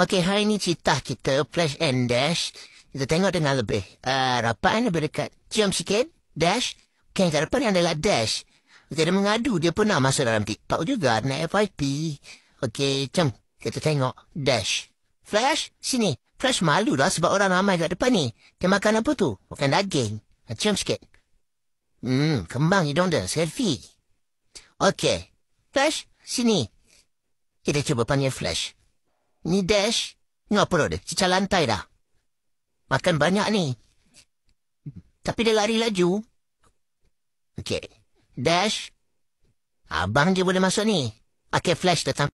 Okey, hari ni cerita kita, Flash and Dash. Kita tengok dengan lebih. Uh, rapan eh, lebih dekat. Jom sikit, Dash. Kan kat depan yang dekat Dash. Kita dah mengadu, dia pernah masuk dalam TikTok juga, nak FIP. Okey, jom. Kita tengok, Dash. Flash, sini. Flash malu dah sebab orang ramai kat depan ni. Dia makan apa tu? Makan daging. Jom ha, sikit. Hmm, kembang hidung dia, selfie. Okey, Flash, sini. Kita cuba panggil Flash. Ni Dash, ni apa dia? Cicak lantai dah. Makan banyak ni. Tapi dia lari laju. Okey. Dash, abang je boleh masuk ni. Okey, flash datang.